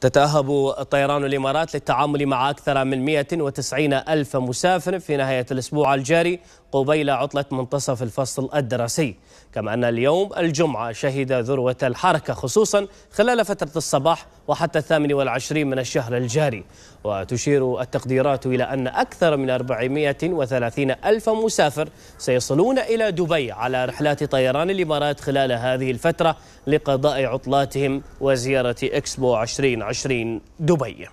تتأهب طيران الإمارات للتعامل مع أكثر من 190 ألف مسافر في نهاية الأسبوع الجاري قبيل عطلة منتصف الفصل الدراسي كما أن اليوم الجمعة شهد ذروة الحركة خصوصا خلال فترة الصباح وحتى الثامن والعشرين من الشهر الجاري وتشير التقديرات إلى أن أكثر من 430 ألف مسافر سيصلون إلى دبي على رحلات طيران الإمارات خلال هذه الفترة لقضاء عطلاتهم وزيارة إكسبو 2020 2020 دبي